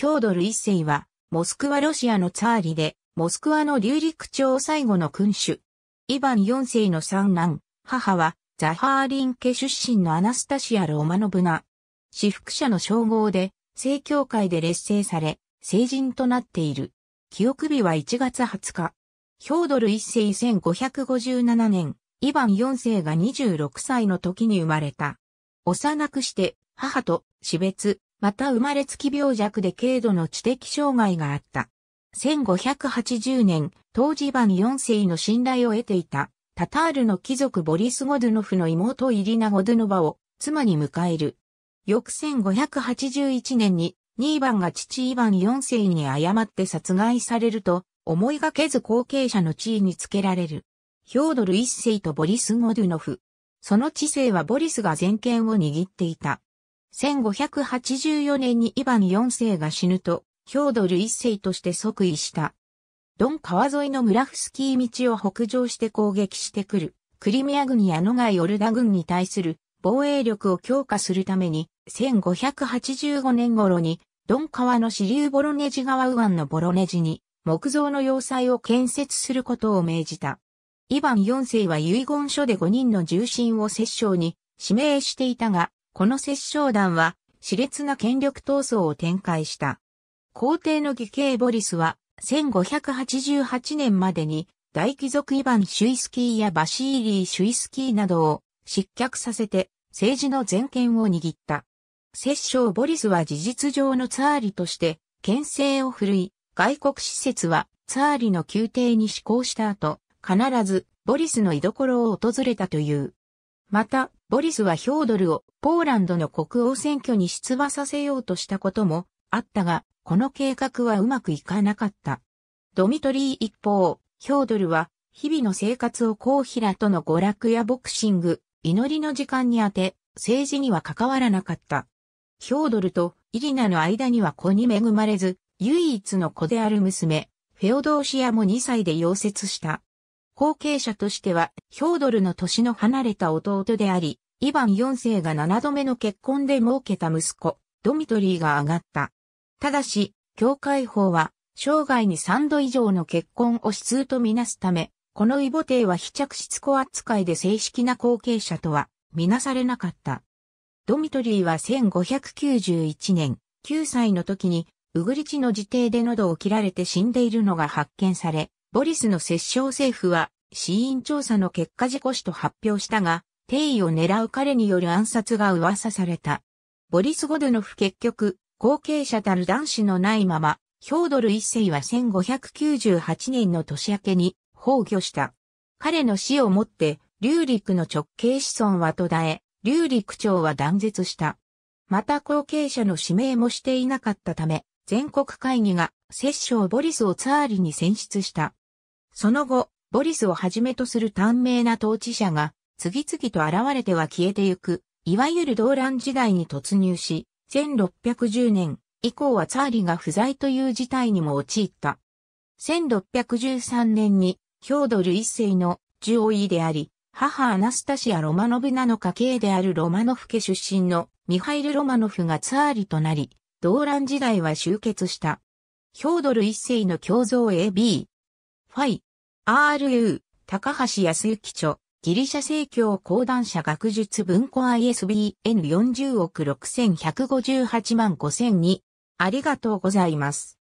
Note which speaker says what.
Speaker 1: ヒョードル一世は、モスクワロシアのツァーリで、モスクワの流陸町最後の君主。イヴァン四世の三男、母は、ザハーリン家出身のアナスタシア・ロマノブナ。私服者の称号で、正教会で劣勢され、成人となっている。記憶日は1月20日。ヒョードル一世1557年、イヴァン四世が26歳の時に生まれた。幼くして、母と死別、また生まれつき病弱で軽度の知的障害があった。1580年、当時版4世の信頼を得ていた、タタールの貴族ボリス・ゴドゥノフの妹イリナ・ゴドゥノバを妻に迎える。翌1581年に、2番が父イバン4世に誤って殺害されると、思いがけず後継者の地位につけられる。ヒョードル1世とボリス・ゴドゥノフ。その知性はボリスが全権を握っていた。1584年にイヴァン4世が死ぬと、ヒョードル1世として即位した。ドン川沿いのムラフスキー道を北上して攻撃してくる、クリミア軍やノガイオルダ軍に対する防衛力を強化するために、1585年頃に、ドン川の支流ボロネジ川右岸のボロネジに、木造の要塞を建設することを命じた。イヴァン4世は遺言書で5人の重臣を摂政に指名していたが、この摂政団は、熾烈な権力闘争を展開した。皇帝の義兄ボリスは、1588年までに、大貴族イヴァン・シュイスキーやバシーリー・シュイスキーなどを失脚させて、政治の全権を握った。摂政ボリスは事実上のツァーリとして、牽制を振るい、外国施設はツァーリの宮廷に施行した後、必ずボリスの居所を訪れたという。また、ボリスはヒョードルをポーランドの国王選挙に出馬させようとしたこともあったが、この計画はうまくいかなかった。ドミトリー一方、ヒョードルは日々の生活をコーヒラとの娯楽やボクシング、祈りの時間に当て、政治には関わらなかった。ヒョードルとイリナの間には子に恵まれず、唯一の子である娘、フェオドーシアも2歳で溶接した。後継者としては、ヒョードルの年の離れた弟であり、イヴァン4世が7度目の結婚で儲けた息子、ドミトリーが上がった。ただし、教会法は、生涯に3度以上の結婚を指数とみなすため、この異母帝は非着質子扱いで正式な後継者とは、みなされなかった。ドミトリーは1591年、9歳の時に、ウグリチの自邸で喉を切られて死んでいるのが発見され、ボリスの摂政政府は死因調査の結果事故死と発表したが、定位を狙う彼による暗殺が噂された。ボリス・ゴドノフ結局、後継者たる男子のないまま、ヒョードル一世は1598年の年明けに崩御した。彼の死をもって、リューリクの直系子孫は途絶え、リューリク長は断絶した。また後継者の指名もしていなかったため、全国会議が摂政ボリスをツァーリに選出した。その後、ボリスをはじめとする短命な統治者が、次々と現れては消えてゆく、いわゆる動乱時代に突入し、1610年以降はツァーリが不在という事態にも陥った。1613年に、ヒョードル一世のジ位であり、母アナスタシア・ロマノブなの家系であるロマノフ家出身のミハイル・ロマノフがツァーリとなり、動乱時代は終結した。ヒョードル一世の胸像 AB。ファイ、RU、高橋康之著、ギリシャ正教講談社学術文庫 ISBN 40億6158万5002。ありがとうございます。